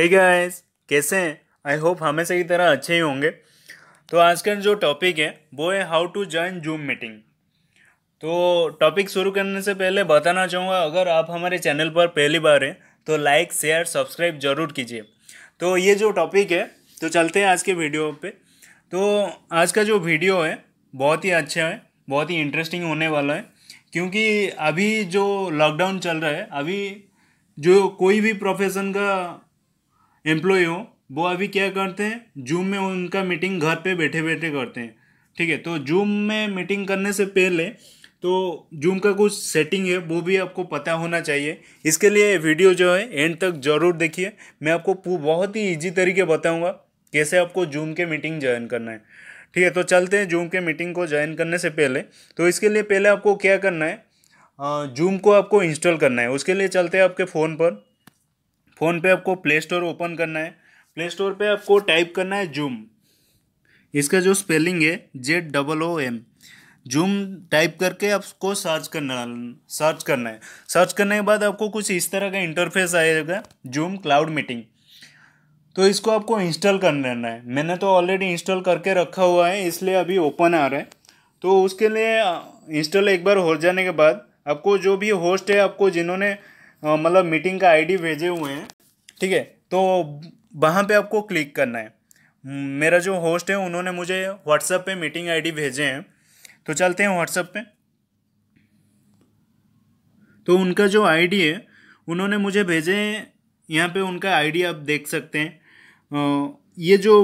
हे hey guys कैसे हैं I hope हमेशा की तरह अच्छे ही होंगे तो आज का जो टॉपिक है वो है how to join Zoom meeting तो टॉपिक शुरू करने से पहले बताना चाहूँगा अगर आप हमारे चैनल पर पहली बार हैं तो लाइक शेयर सब्सक्राइब जरूर कीजिए तो ये जो टॉपिक है तो चलते हैं आज के वीडियो पे तो आज का जो वीडियो है बहुत ही अच्छा है बहुत ही इंटरेस्टिंग होने वाला है क्योंकि अभी जो लॉकडाउन चल रहा है अभी जो कोई भी प्रोफेशन का एम्प्लॉय हो वो अभी क्या करते हैं जूम में उनका मीटिंग घर पे बैठे बैठे करते हैं ठीक है तो जूम में मीटिंग करने से पहले तो जूम का कुछ सेटिंग है वो भी आपको पता होना चाहिए इसके लिए वीडियो जो है एंड तक ज़रूर देखिए मैं आपको बहुत ही ईजी तरीके बताऊँगा कैसे आपको जूम के मीटिंग ज्वाइन करना है ठीक है तो चलते हैं जूम के मीटिंग को ज्वाइन करने से पहले तो इसके लिए पहले आपको क्या करना है जूम को आपको इंस्टॉल करना है उसके लिए चलते हैं आपके फ़ोन पर फ़ोन पे आपको प्ले स्टोर ओपन करना है प्ले स्टोर पे आपको टाइप करना है जूम इसका जो स्पेलिंग है Z double O M Zoom type करके आपको सर्च करना सर्च करना है सर्च करने के बाद आपको कुछ इस तरह का इंटरफेस आएगा जूम क्लाउड मीटिंग तो इसको आपको इंस्टॉल कर लेना है मैंने तो ऑलरेडी इंस्टॉल करके रखा हुआ है इसलिए अभी ओपन आ रहा है तो उसके लिए इंस्टॉल एक बार हो जाने के बाद आपको जो भी होस्ट है आपको जिन्होंने मतलब मीटिंग का आईडी भेजे हुए हैं ठीक है तो वहाँ पे आपको क्लिक करना है हम्म, मेरा जो होस्ट है उन्होंने मुझे व्हाट्सएप पे मीटिंग आईडी भेजे हैं तो चलते हैं व्हाट्सएप पे तो उनका जो आईडी है उन्होंने मुझे भेजे यहाँ पे उनका आईडी आप देख सकते हैं ये जो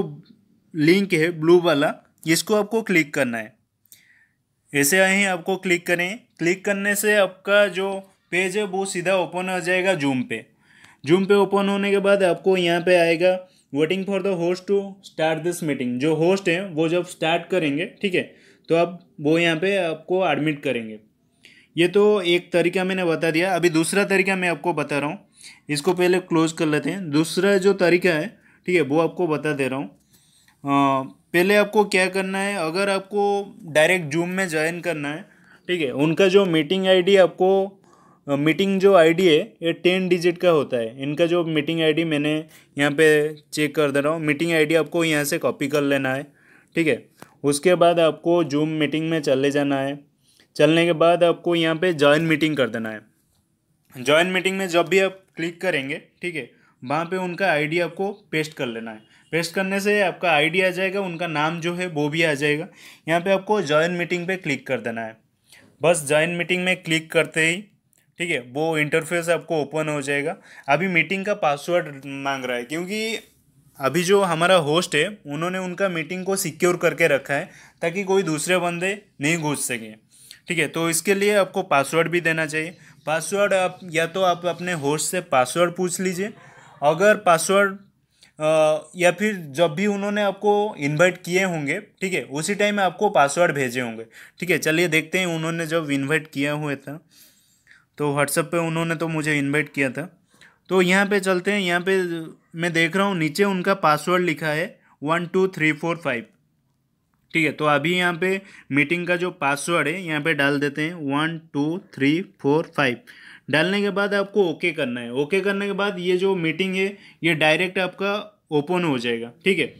लिंक है ब्लू वाला इसको आपको क्लिक करना है ऐसे आए आपको क्लिक करें क्लिक करने से आपका जो पेज है वो सीधा ओपन हो जाएगा जूम पे जूम पे ओपन होने के बाद आपको यहाँ पे आएगा waiting for the host to start this meeting जो होस्ट हैं वो जब स्टार्ट करेंगे ठीक है तो अब वो यहाँ पे आपको एडमिट करेंगे ये तो एक तरीका मैंने बता दिया अभी दूसरा तरीका मैं आपको बता रहा हूँ इसको पहले क्लोज कर लेते हैं दूसरा जो तरीका है ठीक है वो आपको बता दे रहा हूँ पहले आपको क्या करना है अगर आपको डायरेक्ट जूम में ज्वाइन करना है ठीक है उनका जो मीटिंग आईडी आपको मीटिंग जो आईडी है ये टेन डिजिट का होता है इनका जो मीटिंग आईडी मैंने यहाँ पे चेक कर दे रहा हूँ मीटिंग आईडी आपको यहाँ से कॉपी कर लेना है ठीक है उसके बाद आपको जूम मीटिंग में चले जाना है चलने के बाद आपको यहाँ पे जॉइन मीटिंग कर देना है जॉइन मीटिंग में जब भी आप क्लिक करेंगे ठीक है वहाँ पर उनका आई आपको पेस्ट कर लेना है पेस्ट करने से आपका आई आ जाएगा उनका नाम जो है वो भी आ जाएगा यहाँ पर आपको जॉइन मीटिंग पर क्लिक कर देना है बस जॉइन मीटिंग में क्लिक करते ही ठीक है वो इंटरफेस आपको ओपन हो जाएगा अभी मीटिंग का पासवर्ड मांग रहा है क्योंकि अभी जो हमारा होस्ट है उन्होंने उनका मीटिंग को सिक्योर करके रखा है ताकि कोई दूसरे बंदे नहीं घुस सके ठीक है तो इसके लिए आपको पासवर्ड भी देना चाहिए पासवर्ड आप या तो आप अपने होस्ट से पासवर्ड पूछ लीजिए अगर पासवर्ड या फिर जब भी उन्होंने आपको इनवाइट किए होंगे ठीक है उसी टाइम आपको पासवर्ड भेजे होंगे ठीक है चलिए देखते हैं उन्होंने जब इन्वाइट किया हुए था तो व्हाट्सएप पे उन्होंने तो मुझे इनवाइट किया था तो यहाँ पे चलते हैं यहाँ पे मैं देख रहा हूँ नीचे उनका पासवर्ड लिखा है one two three four five ठीक है तो अभी यहाँ पे मीटिंग का जो पासवर्ड है यहाँ पे डाल देते हैं one two three four five डालने के बाद आपको ओके करना है ओके करने के बाद ये जो मीटिंग है ये डायरेक्ट आपका ओपन हो जाएगा ठीक है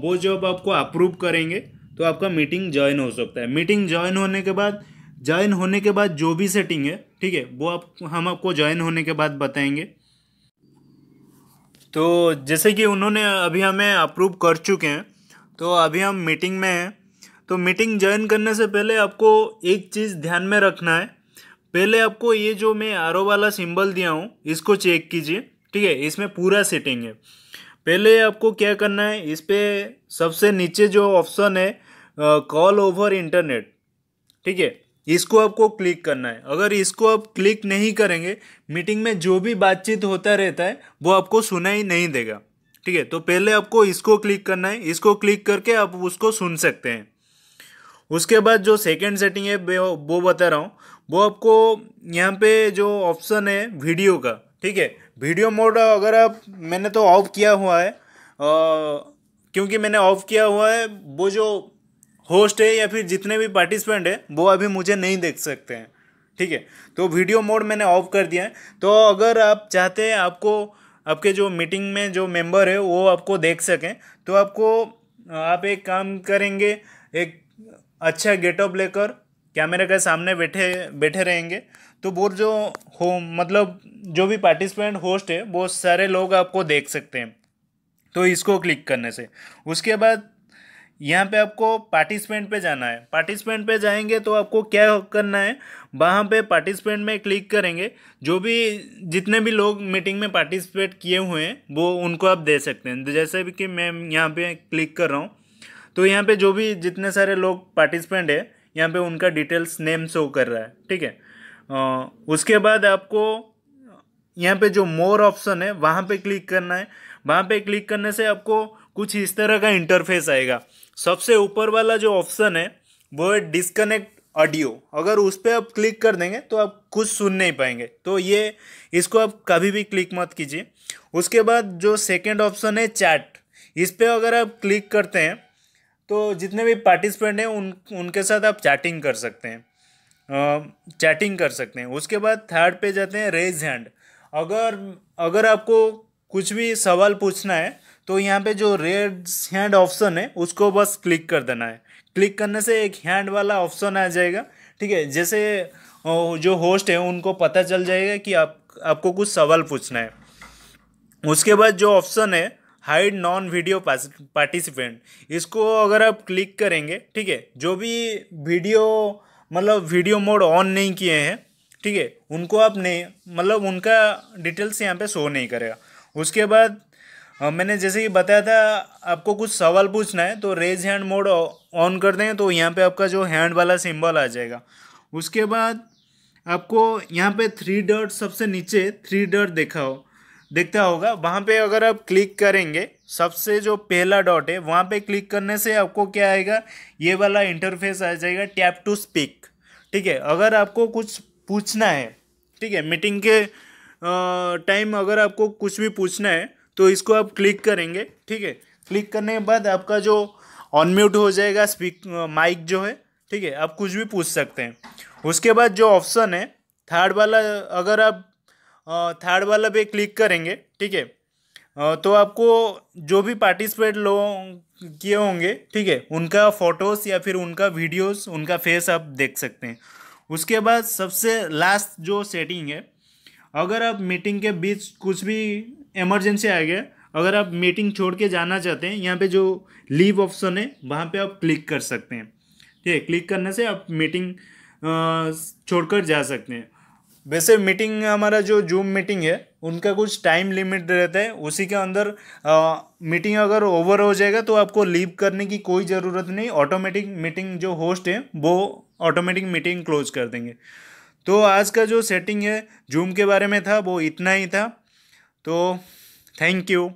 वो जब आपको अप्रूव करेंगे तो आपका मीटिंग ज्वाइन हो सकता है मीटिंग ज्वाइन होने के बाद ज्वाइन होने के बाद जो भी सेटिंग है ठीक है वो आप हम आपको ज्वाइन होने के बाद बताएंगे तो जैसे कि उन्होंने अभी हमें अप्रूव कर चुके हैं तो अभी हम मीटिंग में हैं तो मीटिंग ज्वाइन करने से पहले आपको एक चीज़ ध्यान में रखना है पहले आपको ये जो मैं आरओ वाला सिंबल दिया हूँ इसको चेक कीजिए ठीक है इसमें पूरा सेटिंग है पहले आपको क्या करना है इस पर सबसे नीचे जो ऑप्शन है कॉल ओवर इंटरनेट ठीक है इसको आपको क्लिक करना है अगर इसको आप क्लिक नहीं करेंगे मीटिंग में जो भी बातचीत होता रहता है वो आपको सुनाई नहीं देगा ठीक है तो पहले आपको इसको क्लिक करना है इसको क्लिक करके आप उसको सुन सकते हैं उसके बाद जो सेकेंड सेटिंग है वो बता रहा हूँ वो आपको यहाँ पे जो ऑप्शन है वीडियो का ठीक है वीडियो मोड अगर आप मैंने तो ऑफ किया हुआ है आ, क्योंकि मैंने ऑफ किया हुआ है वो जो होस्ट है या फिर जितने भी पार्टिसिपेंट है वो अभी मुझे नहीं देख सकते हैं ठीक है तो वीडियो मोड मैंने ऑफ कर दिया है तो अगर आप चाहते हैं आपको आपके जो मीटिंग में जो मेंबर है वो आपको देख सकें तो आपको आप एक काम करेंगे एक अच्छा गेटअप लेकर कैमरे के सामने बैठे बैठे रहेंगे तो वो जो हो मतलब जो भी पार्टिसिपेंट होस्ट है वो सारे लोग आपको देख सकते हैं तो इसको क्लिक करने से उसके बाद यहाँ पे आपको पार्टिसिपेंट पे जाना है पार्टिसिपेंट पे जाएंगे तो आपको क्या करना है वहाँ पे पार्टिसिपेंट में क्लिक करेंगे जो भी जितने भी लोग मीटिंग में पार्टिसिपेट किए हुए हैं वो उनको आप दे सकते हैं जैसे भी कि मैं यहाँ पे क्लिक कर रहा हूँ तो यहाँ पे जो भी जितने सारे लोग पार्टिसिपेंट है यहाँ पर उनका डिटेल्स नेम शो कर रहा है ठीक है उसके बाद आपको यहाँ पर जो मोर ऑप्शन है वहाँ पर क्लिक करना है वहाँ पर क्लिक करने से आपको कुछ इस तरह का इंटरफेस आएगा सबसे ऊपर वाला जो ऑप्शन है वो है डिस्कनेक्ट ऑडियो अगर उस पर आप क्लिक कर देंगे तो आप कुछ सुन नहीं पाएंगे तो ये इसको आप कभी भी क्लिक मत कीजिए उसके बाद जो सेकेंड ऑप्शन है चैट इस पर अगर आप क्लिक करते हैं तो जितने भी पार्टिसिपेंट हैं उन उनके साथ आप चैटिंग कर सकते हैं चैटिंग कर सकते हैं उसके बाद थर्ड पे जाते हैं रेज हैंड अगर अगर आपको कुछ भी सवाल पूछना है तो यहाँ पे जो रेड हैंड ऑप्शन है उसको बस क्लिक कर देना है क्लिक करने से एक हैंड वाला ऑप्शन आ जाएगा ठीक है जैसे जो होस्ट है उनको पता चल जाएगा कि आप आपको कुछ सवाल पूछना है उसके बाद जो ऑप्शन है हाइड नॉन वीडियो पार्टिसिपेंट इसको अगर आप क्लिक करेंगे ठीक है जो भी वीडियो मतलब वीडियो मोड ऑन नहीं किए हैं ठीक है उनको आप नहीं मतलब उनका डिटेल्स यहाँ पे शो नहीं करेगा उसके बाद हाँ, मैंने जैसे कि बताया था आपको कुछ सवाल पूछना है तो रेज हैंड मोड ऑन कर दें तो यहाँ पे आपका जो हैंड वाला सिंबल आ जाएगा उसके बाद आपको यहाँ पे थ्री डॉट सबसे नीचे थ्री डॉट देखा हो देखता होगा वहाँ पे अगर आप क्लिक करेंगे सबसे जो पहला डॉट है वहाँ पे क्लिक करने से आपको क्या आएगा ये वाला इंटरफेस आ जाएगा टैप टू स्पीक ठीक है अगर आपको कुछ पूछना है ठीक है मीटिंग के टाइम अगर आपको कुछ भी पूछना है तो इसको आप क्लिक करेंगे ठीक है क्लिक करने के बाद आपका जो ऑन म्यूट हो जाएगा स्पीक माइक जो है ठीक है आप कुछ भी पूछ सकते हैं उसके बाद जो ऑप्शन है थर्ड वाला अगर आप थर्ड वाला पे क्लिक करेंगे ठीक है तो आपको जो भी पार्टिसिपेट लोग किए होंगे ठीक है उनका फ़ोटोज़ या फिर उनका वीडियोस उनका फेस आप देख सकते हैं उसके बाद सबसे लास्ट जो सेटिंग है अगर आप मीटिंग के बीच कुछ भी एमरजेंसी आ गया अगर आप मीटिंग छोड़ के जाना चाहते हैं यहाँ पे जो लीव ऑप्शन है वहाँ पे आप क्लिक कर सकते हैं ठीक है क्लिक करने से आप मीटिंग छोड़कर जा सकते हैं वैसे मीटिंग हमारा जो जूम मीटिंग है उनका कुछ टाइम लिमिट रहता है उसी के अंदर आ, मीटिंग अगर ओवर हो जाएगा तो आपको लीव करने की कोई ज़रूरत नहीं ऑटोमेटिक मीटिंग जो होस्ट है वो ऑटोमेटिक मीटिंग क्लोज कर देंगे तो आज का जो सेटिंग है जूम के बारे में था वो इतना ही था तो थैंक यू